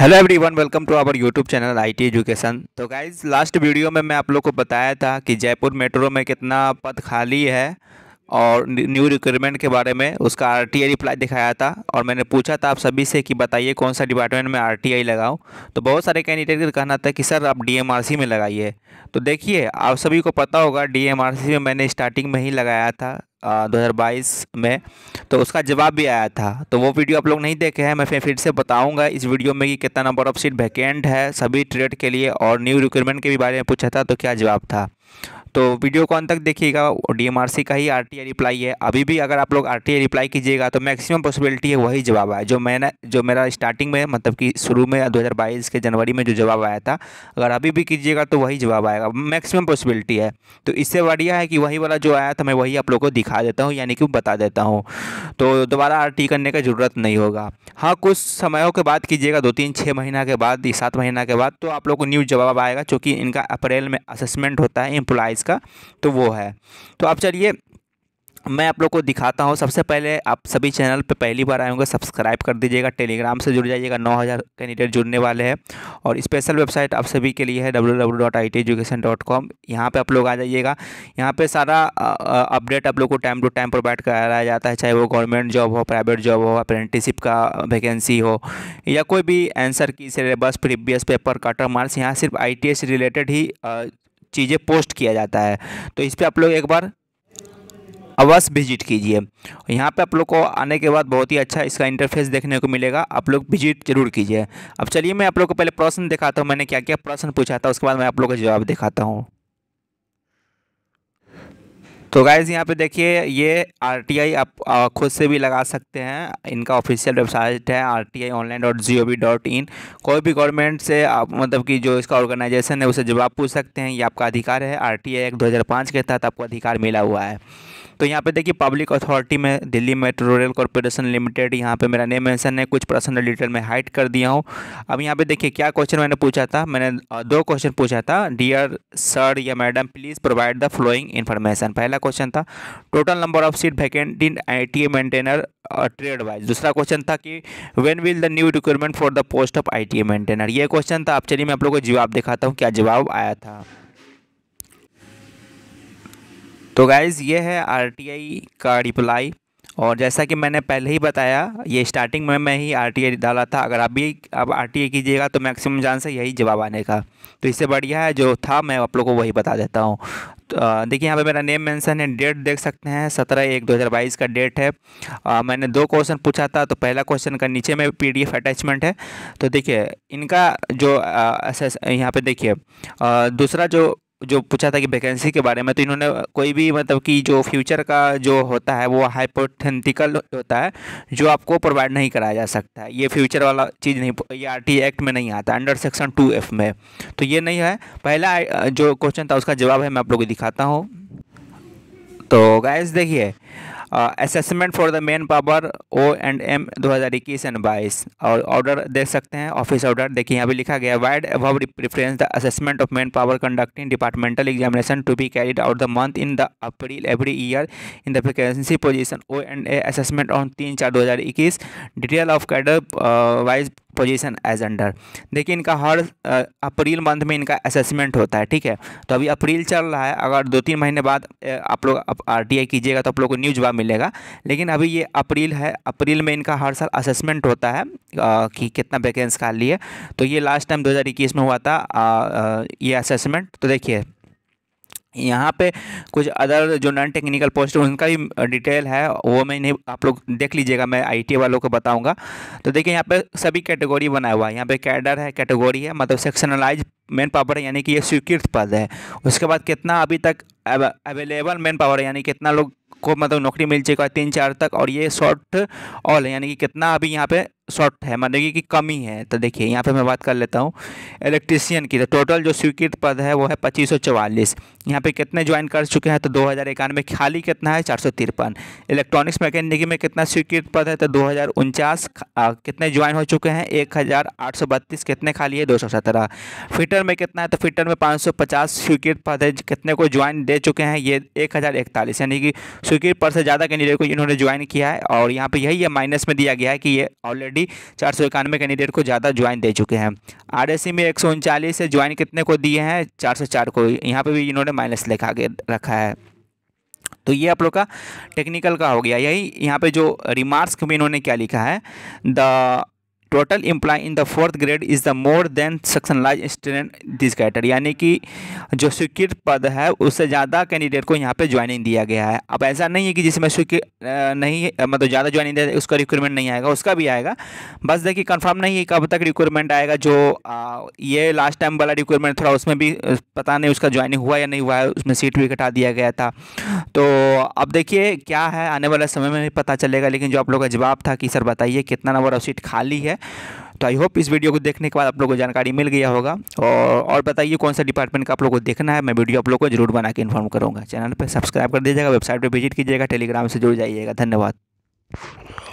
hello everyone welcome to our YouTube channel IT education तो guys last video में मैं आप लोग को बताया था कि जयपुर मेट्रो में कितना पद खाली है और न्यू रिक्रूटमेंट के बारे में उसका आर टी आई रिप्लाई दिखाया था और मैंने पूछा था आप सभी से कि बताइए कौन सा डिपार्टमेंट में आर टी आई तो बहुत सारे कैंडिडेट का कहना था कि सर आप डी एम आर सी में लगाइए तो देखिए आप सभी को पता होगा डी एम आर सी में मैंने स्टार्टिंग में ही लगाया था दो में तो उसका जवाब भी आया था तो वो वीडियो आप लोग नहीं देखे हैं मैं फिर फिर से बताऊंगा इस वीडियो में कि कितना नंबर ऑफ सीट वैकेंट है सभी ट्रेड के लिए और न्यू रिक्रूटमेंट के भी बारे में पूछा था तो क्या जवाब था तो वीडियो को अंत तक देखिएगा डीएमआरसी का ही आरटीआई रिप्लाई है अभी भी अगर आप लोग आरटीआई रिप्लाई कीजिएगा तो मैक्सिमम पॉसिबिलिटी है वही जवाब आया जो मैंने जो मेरा स्टार्टिंग में मतलब कि शुरू में 2022 के जनवरी में जो जवाब आया था अगर अभी भी कीजिएगा तो वही जवाब आएगा मैक्सिमम पॉसिबिलिटी है तो इससे बढ़िया है कि वही वाला जो आया था मैं वही आप लोग को दिखा देता हूँ यानी कि बता देता हूँ तो दोबारा आर करने का ज़रूरत नहीं होगा हाँ कुछ समयों के बाद कीजिएगा दो तीन छः महीना के बाद सात महीना के बाद तो आप लोग को न्यू जवाब आएगा चूँकि इनका अप्रैल में असेसमेंट होता है एम्प्लाइज़ साइंस का तो वो है तो अब चलिए मैं आप लोग को दिखाता हूँ सबसे पहले आप सभी चैनल पे पहली बार आए होंगे सब्सक्राइब कर दीजिएगा टेलीग्राम से जुड़ जाइएगा 9000 कैंडिडेट जुड़ने वाले हैं और स्पेशल वेबसाइट आप सभी के लिए है W W dot I T education dot com यहाँ पर आप लोग आ जाइएगा यहाँ पे सारा अपडेट आप लोग को टाइम टू टाइम प्रोवाइड कराया जाता है चाहे वो गवर्नमेंट जॉब हो प्राइवेट जॉब हो अप्रेंटिसिप का वैकेंसी हो या कोई भी answer key syllabus previous paper कटर मार्क्स यहाँ सिर्फ आई से रिलेटेड ही चीज़ें पोस्ट किया जाता है तो इस पर आप लोग एक बार अवश्य विजिट कीजिए यहाँ पे आप लोग को आने के बाद बहुत ही अच्छा इसका इंटरफेस देखने को मिलेगा आप लोग विजिट जरूर कीजिए अब चलिए मैं आप लोग को पहले प्रश्न दिखाता हूँ मैंने क्या क्या प्रश्न पूछा था उसके बाद मैं आप लोग का जवाब दिखाता हूँ तो गाइज़ यहाँ पे देखिए ये आई आप खुद से भी लगा सकते हैं इनका ऑफिशियल वेबसाइट है R T I online dot G O V dot in कोई भी गवर्नमेंट से आप मतलब कि जो इसका ऑर्गेनाइजेशन है उसे जवाब पूछ सकते हैं ये आपका अधिकार है आर टी आई एक दो हज़ार पाँच के तहत आपको अधिकार मिला हुआ है तो यहाँ पे देखिए पब्लिक अथॉरिटी में Delhi metro rail corporation limited यहाँ पे मेरा नेम मेंशन है कुछ पर्सनल डिटेल में हाइट कर दिया हूँ अब यहाँ पे देखिए क्या क्वेश्चन मैंने पूछा था मैंने दो क्वेश्चन पूछा था डियर सर या madam please provide the following information पहला क्वेश्चन था total number of seat vacant in I T maintainer trade wise दूसरा क्वेश्चन था कि when will the new requirement for the post of I T maintainer ये question था आप चलिए मैं आप लोगों को जवाब दिखाता हूँ क्या जवाब आया था तो गाइज़ ये है आर का रिप्लाई और जैसा कि मैंने पहले ही बताया ये स्टार्टिंग में मैं ही आर डाला था अगर आप भी अब आर कीजिएगा तो मैक्सिमम जान से यही जवाब आने का तो इससे बढ़िया है जो था मैं आप लोग को वही बता देता हूँ तो देखिए यहाँ पे मेरा नेम मेंशन है डेट देख सकते हैं सत्रह एक बाईस का डेट है आ, मैंने दो क्वेश्चन पूछा था तो पहला क्वेश्चन का नीचे में पी अटैचमेंट है तो देखिए इनका जो यहाँ पे देखिए दूसरा जो जो पूछा था कि वैकेंसी के बारे में तो इन्होंने कोई भी मतलब कि जो फ्यूचर का जो होता है वो हाइपोथेंटिकल होता है जो आपको प्रोवाइड नहीं कराया जा सकता है ये फ्यूचर वाला चीज़ नहीं ये आर एक्ट में नहीं आता अंडर सेक्शन टू एफ में तो ये नहीं है पहला जो क्वेश्चन था उसका जवाब है मैं आप लोग को दिखाता हूँ तो गैस देखिए assessment for the man power O and M 2021 and 22 और ऑर्डर देख सकते हैं ऑफिस ऑर्डर देखिए यहाँ पे लिखा गया vide above preference the assessment of man power conducting departmental examination to be carried out the month in the April every year in the vacancy position O and A assessment on तीन चार दो detail of cadre wise position as under देखिए इनका हर April month में इनका assessment होता है ठीक है तो अभी अप्रैल चल रहा है अगर दो तीन महीने बाद आप लोग आर टी आई कीजिएगा तो आप लोग को न्यूज जॉब मिलेगा लेकिन अभी ये अप्रैल है अप्रैल में इनका हर साल असेसमेंट होता है आ, कि कितना वैकेंस खाली है तो ये लास्ट टाइम दो में हुआ था आ, आ, ये असेसमेंट तो देखिए यहाँ पे कुछ अदर जो नॉन टेक्निकल पोस्ट उनका भी डिटेल है वो मैं नहीं आप लोग देख लीजिएगा मैं आईटी वालों को बताऊंगा तो देखिए यहाँ पे सभी कैटेगरी बनाया हुआ है यहाँ पे कैडर है कैटेगरी है मतलब सेक्शनलाइज मैन पावर है यानी कि ये स्वीकृत पद है उसके बाद कितना अभी तक अवेलेबल मैन पावर है यानी कितना लोग को मतलब नौकरी मिल चुका है तीन चार तक और ये शॉर्ट ऑल है यानी कि कितना अभी यहाँ पे शॉर्ट है मतलब कि कमी है तो देखिए यहाँ पे मैं बात कर लेता हूँ इलेक्ट्रीशियन की तो टोटल जो स्वीकृत पद है वो है पच्चीस सौ चवालीस यहाँ पर कितने ज्वाइन कर चुके हैं तो दो हज़ार इक्यानवे खाली कितना है चार सौ तिरपन इलेक्ट्रॉनिक्स मैकेनिकी में कितना स्वीकृत पद है तो दो हज़ार उनचास कितने ज्वाइन हो चुके हैं एक हज़ार आठ सौ बत्तीस कितने खाली है दो सौ सत्रह फिटर में कितना है तो फिटर में पाँच सौ पचास स्वीकृत पद है कितने को ज्वाइन दे चुके हैं ये एक हज़ार इकतालीस यानी कि स्वीकृत पद से ज़्यादा कैंडिडेट को इन्होंने ज्वाइन किया है और यहाँ पर यही है माइनस में दिया गया है कि ये ऑलरेडी ऑलरेडी चार सौ इक्यानवे कैंडिडेट को ज़्यादा ज्वाइन दे चुके हैं आर e में एक सौ उनचालीस से ज्वाइन कितने को दिए हैं चार सौ चार को यहाँ पर भी इन्होंने माइनस लिखा के रखा है तो ये आप लोग का टेक्निकल का हो गया यही यहाँ पे जो रिमार्क्स में इन्होंने क्या लिखा है the total employ in the fourth grade is the more than sectionalise student this cadre यानी कि जो स्वीकृत पद है उससे ज़्यादा कैंडिडेट को यहाँ पे ज्वाइनिंग दिया गया है अब ऐसा नहीं है कि जिसमें स्वीकृत नहीं मतलब ज़्यादा ज्वाइनिंग दिया उसका रिक्वायरमेंट नहीं आएगा उसका भी आएगा बस देखिए कन्फर्म नहीं है कब तक रिक्वायरमेंट आएगा जो आ, ये लास्ट टाइम वाला रिक्वायरमेंट थोड़ा उसमें भी पता नहीं उसका ज्वाइनिंग हुआ या नहीं हुआ है उसमें सीट भी घटा दिया गया था तो अब देखिए क्या है आने वाले समय में पता चलेगा लेकिन जो आप लोग का जवाब था कि सर बताइए कितना नंबर ऑफ सीट खाली है तो आई होप इस वीडियो को देखने के बाद आप लोग को जानकारी मिल गया होगा और और बताइए कौन सा डिपार्टमेंट का आप लोग को देखना है मैं वीडियो आप लोग को जरूर बना के इन्फॉर्म करूँगा चैनल पर सब्सक्राइब कर दीजिएगा वेबसाइट पर विजिट कीजिएगा टेलीग्राम से जुड़ जाइएगा धन्यवाद